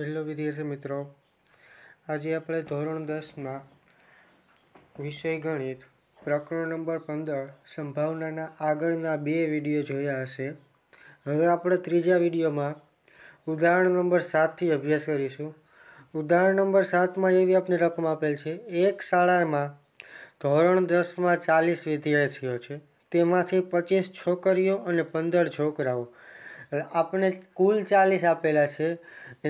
hello વિદ્યાર્થી મિત્રો આજે આપણે ધોરણ દસમાં વિષય ગણિત પ્રકરણ નંબર પંદર સંભાવનાના આગળના બે વિડીયો જોયા હશે હવે આપણે ત્રીજા વિડીયોમાં ઉદાહરણ નંબર સાતથી અભ્યાસ કરીશું ઉદાહરણ નંબર સાતમાં એવી આપણે રકમ આપેલ છે એક શાળામાં ધોરણ દસમાં ચાલીસ વિદ્યાર્થીઓ છે તેમાંથી પચીસ છોકરીઓ અને પંદર છોકરાઓ આપણે કુલ ચાલીસ આપેલા છે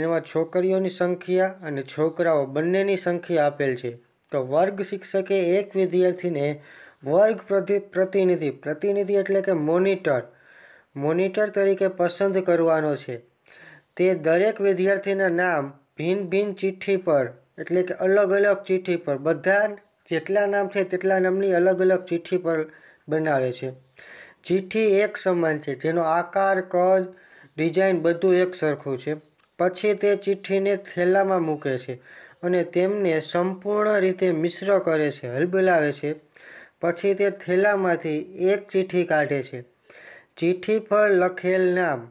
એમાં છોકરીઓની સંખ્યા અને છોકરાઓ બંનેની સંખ્યા આપેલ છે તો વર્ગ શિક્ષકે એક વિદ્યાર્થીને વર્ગ પ્રતિનિધિ પ્રતિનિધિ એટલે કે મોનિટર મોનિટર તરીકે પસંદ કરવાનો છે તે દરેક વિદ્યાર્થીના નામ ભિન્ન ભિન્ન ચિઠ્ઠી પર એટલે કે અલગ અલગ ચિઠ્ઠી પર બધા જેટલા નામ છે તેટલા નામની અલગ અલગ ચિઠ્ઠી પર બનાવે છે ચિઠ્ઠી એક સમાન છે જેનો આકાર કદ ડિઝાઇન બધું એક સરખું છે પછી તે ચિઠ્ઠીને થેલામાં મૂકે છે અને તેમને સંપૂર્ણ રીતે મિશ્ર કરે છે હલબલાવે છે પછી તે થેલામાંથી એક ચિઠ્ઠી કાઢે છે ચિઠ્ઠી પર લખેલ નામ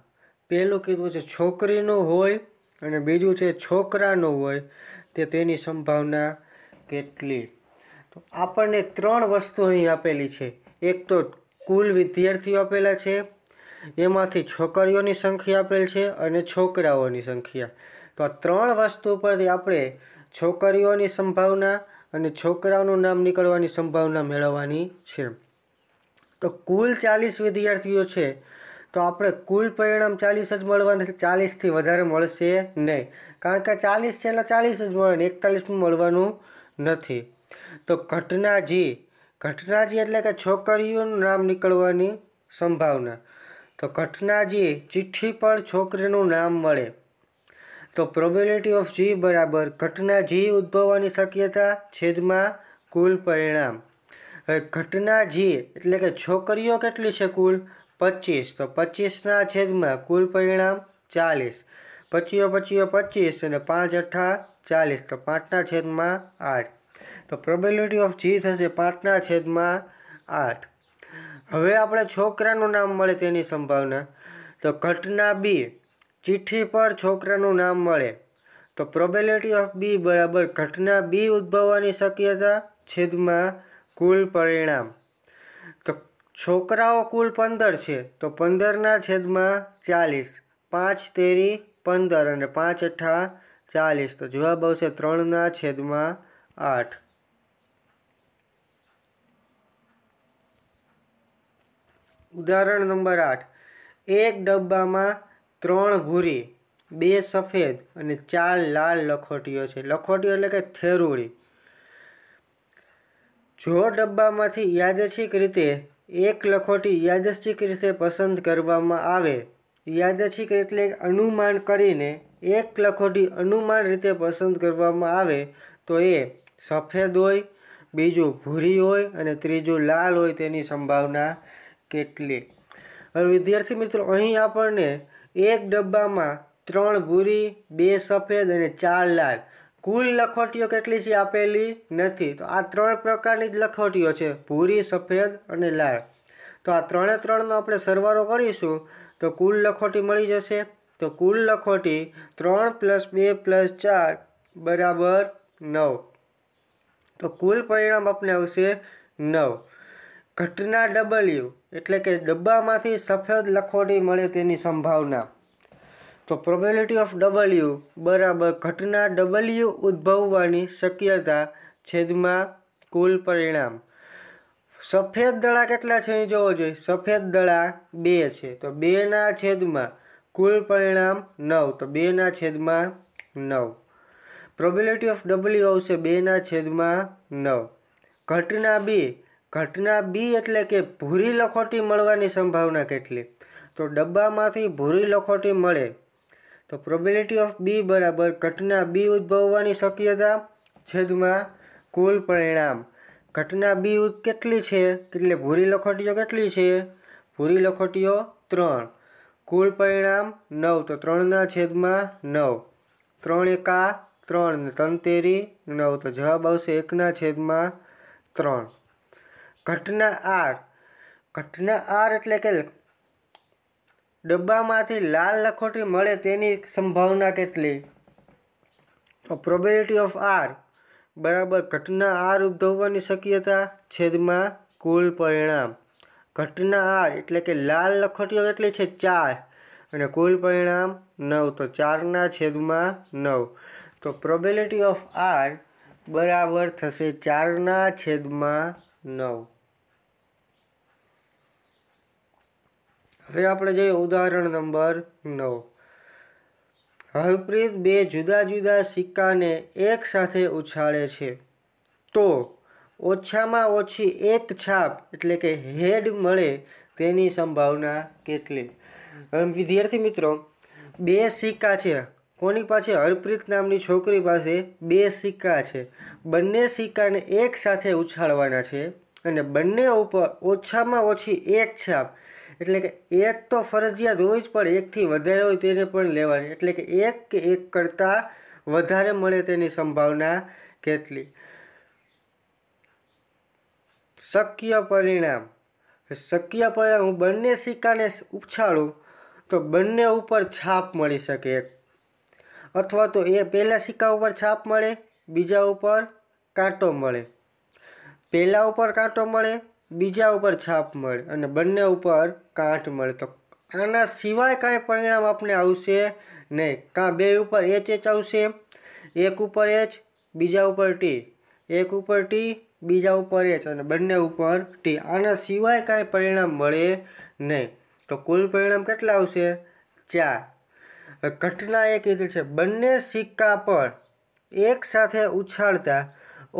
પહેલું કીધું છે છોકરીનું હોય અને બીજું છે છોકરાનું હોય તે તેની સંભાવના કેટલી તો આપણને ત્રણ વસ્તુ અહીં આપેલી છે એક તો કુલ વિદ્યાર્થીઓ આપેલા છે એમાંથી છોકરીઓની સંખ્યા આપેલ છે અને છોકરાઓની સંખ્યા તો આ ત્રણ વસ્તુ પરથી આપણે છોકરીઓની સંભાવના અને છોકરાઓનું નામ નીકળવાની સંભાવના મેળવવાની છે તો કુલ ચાલીસ વિદ્યાર્થીઓ છે તો આપણે કુલ પરિણામ ચાલીસ જ મળવાનું છે ચાલીસથી વધારે મળશે નહીં કારણ કે ચાલીસ છે એટલે ચાલીસ જ મળે એકતાલીસમાં મળવાનું નથી તો ઘટના જી ઘટનાજી એટલે કે છોકરીઓનું નામ નીકળવાની સંભાવના તો ઘટનાજી ચિઠ્ઠી પર છોકરીનું નામ મળે તો પ્રોબેબિલિટી ઓફ જી બરાબર ઘટના જી ઉદ્ભવવાની શક્યતા છેદમાં કુલ પરિણામ હવે ઘટના જી એટલે કે છોકરીઓ કેટલી છે કુલ પચીસ તો પચીસના છેદમાં કુલ પરિણામ ચાલીસ પચીઓ પચીઓ પચીસ અને પાંચ અઠા ચાલીસ તો પાંચના છેદમાં આઠ તો પ્રોબેબિલિટી ઓફ જી થશે પાંચના છેદમાં આઠ હવે આપણે છોકરાનું નામ મળે તેની સંભાવના તો ઘટના બી ચિઠ્ઠી પર છોકરાનું નામ મળે તો પ્રોબેબિલિટી ઓફ બી બરાબર ઘટના બી ઉદ્ભવવાની શક્યતા છેદમાં કુલ પરિણામ તો છોકરાઓ કુલ પંદર છે તો પંદરના છેદમાં ચાલીસ પાંચ તેરી પંદર અને પાંચ અઠ્ઠા ચાલીસ તો જવાબ આવશે ત્રણના છેદમાં આઠ ઉદાહરણ નંબર આઠ એક ડબ્બામાં ત્રણ ભૂરી બે સફેદ અને ચાર લાલ લખોટીઓ છે લખોટીઓ એટલે કે થેરુળી જો ડબ્બામાંથી યાદચ્છિક રીતે એક લખોટી યાદચ્છિક રીતે પસંદ કરવામાં આવે યાદચ્છિક એટલે અનુમાન કરીને એક લખોટી અનુમાન રીતે પસંદ કરવામાં આવે તો એ સફેદ હોય બીજું ભૂરી હોય અને ત્રીજું લાલ હોય તેની સંભાવના કેટલી હવે વિદ્યાર્થી મિત્રો અહીં આપણને એક ડબ્બામાં ત્રણ ભૂરી બે સફેદ અને ચાર લાલ કુલ લખોટીઓ કેટલી છે આપેલી નથી તો આ ત્રણ પ્રકારની જ લખોટીઓ છે ભૂરી સફેદ અને લાલ તો આ ત્રણે ત્રણનો આપણે સરવારો કરીશું તો કુલ લખોટી મળી જશે તો કુલ લખોટી ત્રણ પ્લસ બે પ્લસ ચાર બરાબર નવ તો કુલ પરિણામ આપને આવશે નવ ઘટના ડબલ્યુ એટલે કે ડબ્બામાંથી સફેદ લખોટી મળે તેની સંભાવના તો પ્રોબેલિટી ઓફ ડબલ્યુ બરાબર ઘટના ડબલ્યુ ઉદ્ભવવાની શક્યતા છેદમાં કુલ પરિણામ સફેદ દળા કેટલા છે એ જોવો જોઈએ સફેદ દળા બે છે તો બેના છેદમાં કુલ પરિણામ નવ તો બેના છેદમાં નવ પ્રોબેલિટી ઓફ ડબલ્યુ આવશે બેના છેદમાં નવ ઘટના બે ઘટના બી એટલે કે ભૂરી લખોટી મળવાની સંભાવના કેટલી તો ડબ્બામાંથી ભૂરી લખોટી મળે તો પ્રોબેલિટી ઓફ બી બરાબર ઘટના બી ઉદ્ભવવાની શક્યતા છેદમાં કુલ પરિણામ ઘટના બી કેટલી છે એટલે ભૂરી લખોટીઓ કેટલી છે ભૂરી લખોટીઓ ત્રણ કુલ પરિણામ નવ તો ત્રણના છેદમાં નવ ત્રણ એકા ત્રણ તંતેરી નવ તો જવાબ આવશે એકના છેદમાં ત્રણ ઘટના આર ઘટના આર એટલે કે ડબ્બામાંથી લાલ લખોટી મળે તેની સંભાવના કેટલી તો પ્રોબેબિલિટી ઓફ આર બરાબર ઘટના આર ઉદ્ભવવાની શક્યતા છેદમાં કુલ પરિણામ ઘટના આર એટલે કે લાલ લખોટીઓ કેટલી છે ચાર અને કુલ પરિણામ નવ તો ચારના છેદમાં નવ તો પ્રોબેલિટી ઓફ આર બરાબર થશે ચારના છેદમાં નવ હવે આપણે જોઈએ ઉદાહરણ નંબર નવ હરપ્રીત બે જુદા જુદા સિક્કાને એક સાથે ઉછાળે છે તો ઓછામાં ઓછી એક છાપ એટલે કે હેડ મળે તેની સંભાવના કેટલી વિદ્યાર્થી મિત્રો બે સિક્કા છે કોની પાસે હરપ્રીત નામની છોકરી પાસે બે સિક્કા છે બંને સિક્કાને એક સાથે ઉછાળવાના છે અને બંને ઉપર ઓછામાં ઓછી એક છાપ એટલે કે એક તો ફરજિયાત હોય જ પણ એકથી વધારે હોય તેને પણ લેવાની એટલે કે એક કે એક કરતાં વધારે મળે તેની સંભાવના કેટલી શક્ય પરિણામ શક્ય પરિણામ હું બંને સિક્કાને ઉછાળું તો બંને ઉપર છાપ મળી શકે એક અથવા તો એ પહેલાં સિક્કા ઉપર છાપ મળે બીજા ઉપર કાંટો મળે પહેલાં ઉપર કાંટો મળે બીજા ઉપર છાપ મળે અને બંને ઉપર કાંઠ મળે તો આના સિવાય કાંઈ પરિણામ આપણે આવશે નહીં કાં બે ઉપર એચ એચ આવશે એક ઉપર એચ બીજા ઉપર ટી એક ઉપર ટી બીજા ઉપર એચ અને બંને ઉપર ટી આના સિવાય કાંઈ પરિણામ મળે નહીં તો કુલ પરિણામ કેટલા આવશે ચાર ઘટના એ કીધી છે બંને સિક્કા પર સાથે ઉછાળતા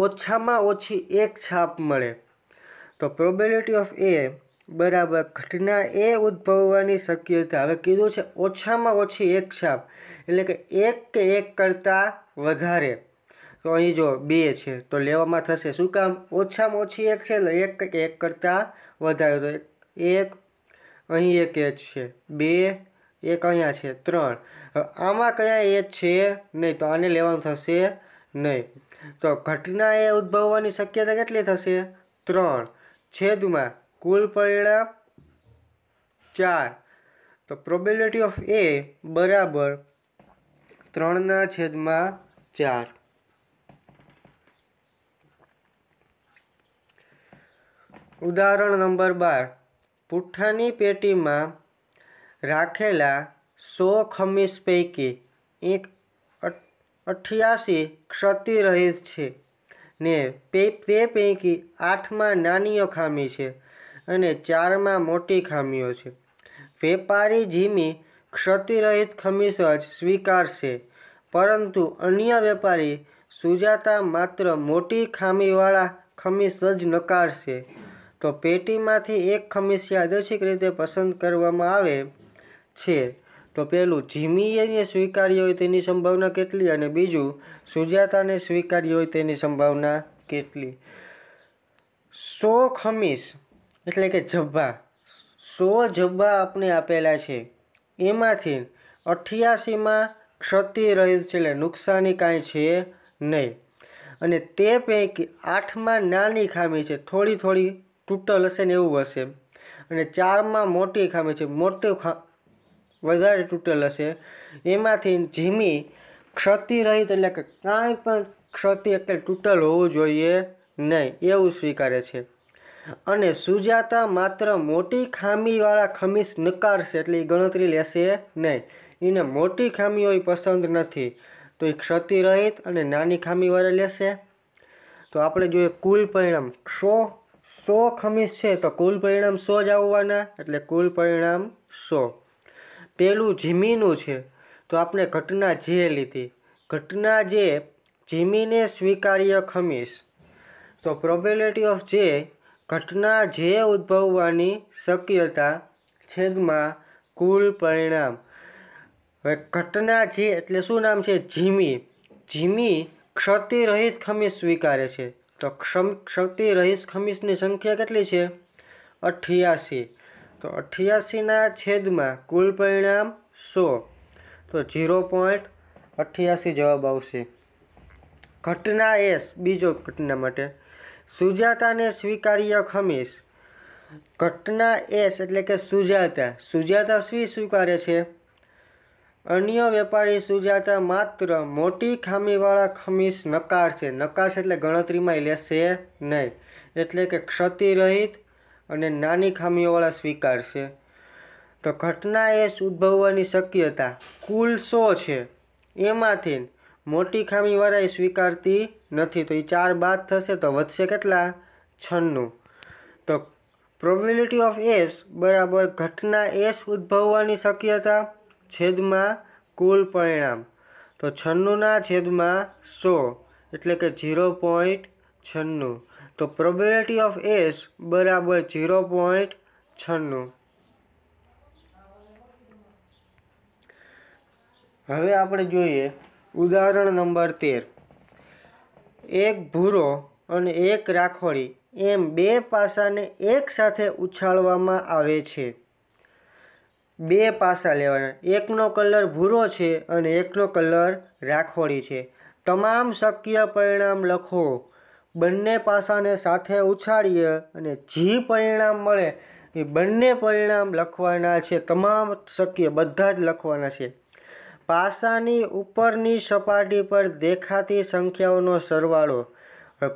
ઓછામાં ઓછી એક છાપ મળે તો પ્રોબેલિટી ઓફ એ બરાબર ઘટના એ ઉદ્ભવવાની શક્યતા હવે કીધું છે ઓછામાં ઓછી એક છાપ એટલે કે એક કે એક કરતાં વધારે તો અહીં જો બે છે તો લેવામાં થશે શું કામ ઓછામાં ઓછી એક છે એટલે એક કે એક કરતાં વધારે તો એક અહીં એક એચ છે બે એ કયા છે ત્રણ આમાં કયા એ છે નહીં તો આને લેવાનું થશે નહીં તો ઘટના એ ઉદ્ભવવાની શક્યતા કેટલી થશે ત્રણ છેદમાં કુલ પરિણામ ચાર તો પ્રોબેબિલિટી ઓફ એ બરાબર ત્રણના છેદમાં ચાર ઉદાહરણ નંબર બાર પુઠ્ઠાની પેટીમાં રાખેલા સો ખમીસ પૈકી એક અઠ્યાસી ક્ષતિરહિત છે ને તે પૈકી આઠમાં નાનીઓ ખામી છે અને ચારમાં મોટી ખામીઓ છે વેપારી જીમી ક્ષતિરહિત ખમીસ જ સ્વીકારશે પરંતુ અન્ય વેપારી સુજાતા માત્ર મોટી ખામીવાળા ખમીસ જ નકારશે તો પેટીમાંથી એક ખમીસ યાદચ્છિક રીતે પસંદ કરવામાં આવે છે તો પહેલું જીમીએને સ્વીકારી હોય તેની સંભાવના કેટલી અને બીજું સુજાતાને સ્વીકારી હોય તેની સંભાવના કેટલી સો ખમીસ એટલે કે જબ્બા સો જબ્બા આપણે આપેલા છે એમાંથી અઠ્યાસીમાં ક્ષતિ રહિત છે એટલે નુકસાની કાંઈ છે નહીં અને તે પૈકી આઠમાં નાની ખામી છે થોડી થોડી તૂટલ હશે ને એવું હશે અને ચારમાં મોટી ખામી છે મોટી વધારે તૂટેલ હશે એમાંથી ધીમી ક્ષતિરહિત એટલે કે કાંઈ પણ ક્ષતિ એટલે તૂટલ હોવું જોઈએ નહીં એવું સ્વીકારે છે અને સુજાતા માત્ર મોટી ખામીવાળા ખમીસ નકારશે એટલે એ ગણતરી લેશે નહીં એને મોટી ખામીઓ પસંદ નથી તો એ ક્ષતિરહિત અને નાની ખામીવાળા લેશે તો આપણે જોઈએ કુલ પરિણામ સો સો ખમીસ છે તો કુલ પરિણામ સો જ આવવાના એટલે કુલ પરિણામ સો પહેલું જીમીનું છે તો આપણે ઘટના જે લીધી ઘટના જે જીમીને સ્વીકાર્ય ખમીશ તો પ્રોબેલિટી ઓફ જે ઘટના જે ઉદ્ભવવાની શક્યતા છેદમાં કુલ પરિણામ હવે ઘટના જે એટલે શું નામ છે જીમી જીમી ક્ષતિરહિત ખમીસ સ્વીકારે છે તો ક્ષમ ક્ષતિરહિત ખમીસની સંખ્યા કેટલી છે અઠ્યાસી તો અઠ્યાસીના છેદમાં કુલ પરિણામ સો તો ઝીરો પોઈન્ટ અઠ્યાસી જવાબ આવશે ઘટના એસ બીજો ઘટના માટે સુજાતાને સ્વીકાર્ય ખમીશ ઘટના એસ એટલે કે સુજાતા સુજાતા સ્વી સ્વીકારે છે અન્ય વેપારી સુજાતા માત્ર મોટી ખામીવાળા ખમીસ નકારશે નકારશે એટલે ગણતરીમાં લેશે નહીં એટલે કે ક્ષતિરહિત અને નાની ખામીઓવાળા સ્વીકારશે તો ઘટના એ ઉદ્ભવવાની શક્યતા કુલ સો છે એમાંથી મોટી ખામીવાળા એ સ્વીકારતી નથી તો એ ચાર બાદ થશે તો વધશે કેટલા છન્નું તો પ્રોબેબિલિટી ઓફ એસ બરાબર ઘટના એસ ઉદ્ભવવાની શક્યતા છેદમાં કુલ પરિણામ તો છન્નુંના છેદમાં સો એટલે કે ઝીરો પોઈન્ટ છન્નું તો પ્રોબેલિટી ઓફ એસ બરાબર ઝીરો પોઈન્ટ છન્નું હવે આપણે જોઈએ ઉદાહરણ નંબર તેર એક ભૂરો અને એક રાખોડી એમ બે પાસાને એકસાથે ઉછાળવામાં આવે છે બે પાસા લેવાના એકનો કલર ભૂરો છે અને એકનો કલર રાખોડી છે તમામ શક્ય પરિણામ લખો બંને પાસાને સાથે ઉછાળીએ અને જે પરિણામ મળે એ બંને પરિણામ લખવાના છે તમામ શક્ય બધા જ લખવાના છે પાસાની ઉપરની સપાટી પર દેખાતી સંખ્યાઓનો સરવાળો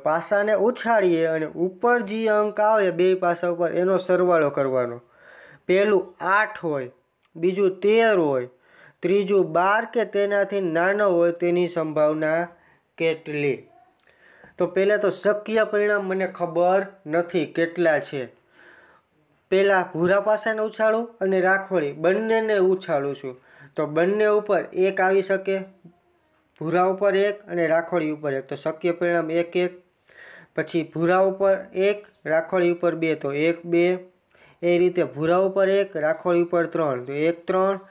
પાસાને ઉછાળીએ અને ઉપર જે અંક આવે બે પાસા ઉપર એનો સરવાળો કરવાનો પહેલું આઠ હોય બીજું તેર હોય ત્રીજું બાર કે તેનાથી નાનો હોય તેની સંભાવના કેટલી તો પહેલાં તો શક્ય પરિણામ મને ખબર નથી કેટલા છે પહેલાં ભૂરા પાસાને ઉછાળું અને રાખોડી બંનેને ઉછાળું છું તો બંને ઉપર એક આવી શકે ભૂરા ઉપર એક અને રાખોડી ઉપર એક તો શક્ય પરિણામ એક એક પછી ભૂરા ઉપર એક રાખોડી ઉપર બે તો એક બે એ રીતે ભૂરા ઉપર એક રાખોડી ઉપર ત્રણ તો એક ત્રણ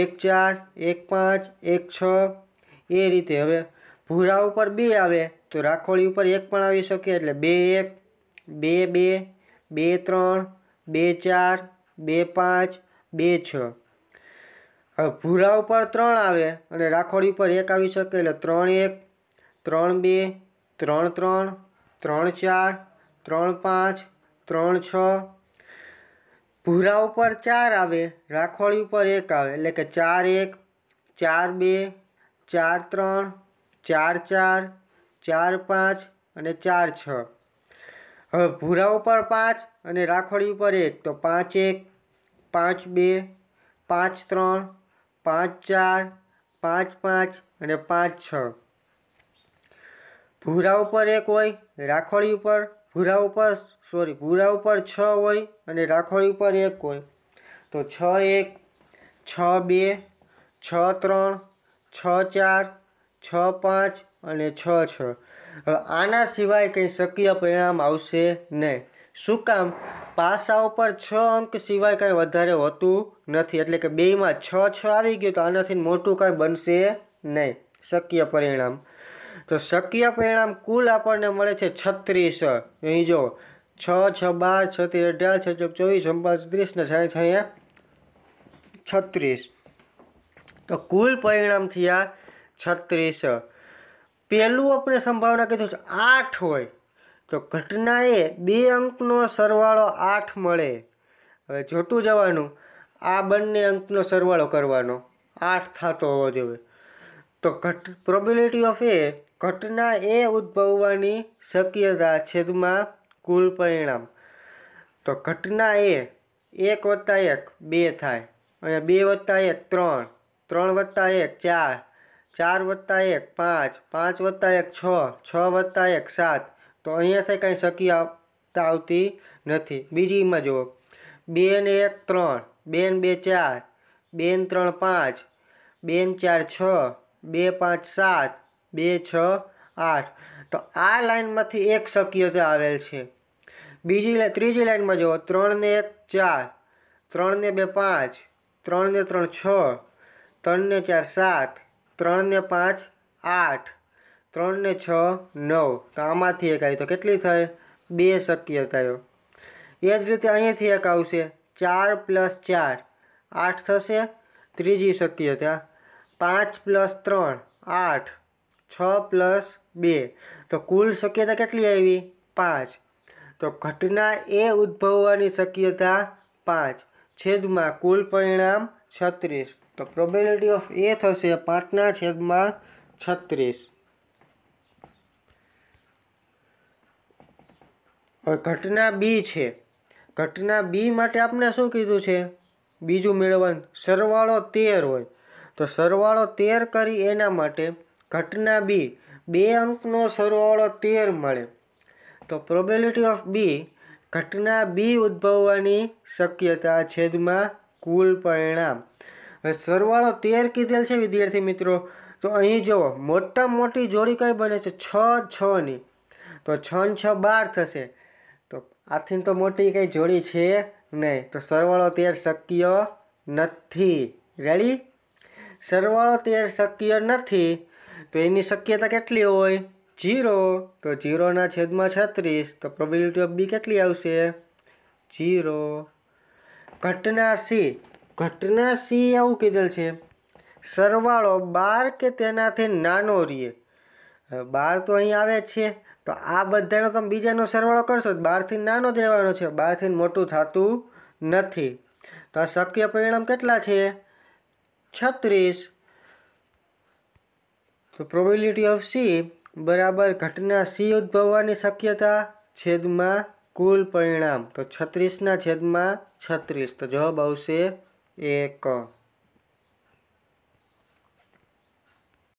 એક ચાર એક પાંચ એક છ એ રીતે હવે ભુરા ઉપર 2 આવે તો રાખોળી ઉપર 1 પણ આવી શકે એટલે 2 1 2 2 2 3 2 4 2 5 2 6 હવે ભુરા ઉપર 3 આવે અને રાખોળી ઉપર 1 આવી શકે એટલે 3 1 3 2 3 3 3 4 3 5 3 6 ભુરા ઉપર 4 આવે રાખોળી ઉપર 1 આવે એટલે કે 4 1 4 2 4 3 ચાર ચાર ચાર પાંચ અને ચાર છ હવે ભૂરા ઉપર પાંચ અને રાખોડી ઉપર એક તો પાંચ એક પાંચ બે પાંચ ત્રણ પાંચ ચાર પાંચ પાંચ અને પાંચ છ ભૂરા ઉપર એક હોય રાખોડી ઉપર ભૂરા ઉપર સોરી ભૂરા ઉપર છ હોય અને રાખોડી ઉપર એક હોય તો છ એક છ બે છ ત્રણ છ ચાર છ પાંચ અને છ છ આના સિવાય કંઈ શક્ય પરિણામ આવશે નહીં શું કામ પાસા ઉપર છ અંક સિવાય કંઈ વધારે હોતું નથી એટલે કે બેમાં છ છ આવી ગયું તો આનાથી મોટું કાંઈ બનશે નહીં શક્ય પરિણામ તો શક્ય પરિણામ કુલ આપણને મળે છે છત્રીસ અહીં જો છ છ બાર છત્રીસ અઢાર છ ચોક ચોવીસ અંબાસ ત્રીસ ને સાઠ અહીંયા છત્રીસ તો કુલ પરિણામ થયા છત્રીસ પહેલું આપણે સંભાવના કીધું છે આઠ હોય તો ઘટનાએ બે અંકનો સરવાળો આઠ મળે હવે જોતું જવાનું આ બંને અંકનો સરવાળો કરવાનો આઠ થતો હોવો જોઈએ તો ઘટ પ્રોબિલિટી ઓફ એ ઘટના એ ઉદ્ભવવાની શક્યતા છેદમાં કુલ પરિણામ તો ઘટના એ એક વત્તા એક બે થાય અને બે વત્તા એક ત્રણ ત્રણ વત્તા એક ચાર ચાર વત્તા એક પાંચ પાંચ વત્તા એક છ છ વત્તા એક સાત તો અહીંયાથી કાંઈ શકી આવતી નથી બીજીમાં જુઓ ને એક ત્રણ બેન બે ચાર બેન ત્રણ પાંચ બેન ચાર છ બે પાંચ સાત બે છ આઠ તો આ લાઇનમાંથી એક શક્યતા આવેલ છે બીજી ત્રીજી લાઇનમાં જુઓ ત્રણને એક ચાર ત્રણને બે પાંચ ત્રણ ને ત્રણ છ ત્રણને ચાર સાત ત્રણ ને પાંચ આઠ ત્રણ ને છ નવ તો આમાંથી એક આવી તો કેટલી થાય બે શક્ય થયો એ જ રીતે અહીંયાથી એક આવશે ચાર પ્લસ ચાર આઠ થશે ત્રીજી શક્ય ત્યાં પાંચ પ્લસ ત્રણ આઠ છ પ્લસ બે તો કુલ શક્યતા કેટલી આવી પાંચ તો ઘટના એ ઉદ્ભવવાની શક્યતા પાંચ છેદમાં કુલ પરિણામ છત્રીસ તો પ્રોબેબિલિટી ઓફ એ થશે પાંચના છેદમાં છત્રીસ હવે ઘટના બી છે ઘટના બી માટે આપણે શું કીધું છે બીજું મેળવવાનું સરવાળો તેર હોય તો સરવાળો તેર કરી એના માટે ઘટના બી બે અંકનો સરવાળો તેર મળે તો પ્રોબેબિલિટી ઓફ બી ઘટના બી ઉદ્ભવવાની શક્યતા છેદમાં કુલ પરિણામ સરવાળો તેર કીધેલ છે વિદ્યાર્થી મિત્રો તો અહીં જુઓ મોટા મોટી જોડી કઈ બને છે છ છની તો છ ને છ બાર થશે તો આથી તો મોટી કંઈ જોડી છે નહીં તો સરવાળો તેર શક્ય નથી રેડી સરવાળો તેર શક્ય નથી તો એની શક્યતા કેટલી હોય જીરો તો જીરોના છેદમાં છત્રીસ તો પ્રોબિલિટી ઓફ બી કેટલી આવશે જીરો ઘટના સી ઘટના સી આવું કીધેલ છે સરવાળો બાર કે તેનાથી નાનો રીએ બાર તો અહીં આવે જ છે તો આ બધાનો તમે બીજાનો સરવાળો કરશો બહારથી નાનો જ રહેવાનો છે બહારથી મોટું થતું નથી તો આ શક્ય પરિણામ કેટલા છે છત્રીસ તો પ્રોબિલિટી ઓફ સી બરાબર ઘટના સી ઉદ્ભવવાની શક્યતા છેદમાં કુલ પરિણામ તો છત્રીસના છેદમાં છત્રીસ તો જવાબ આવશે 一个。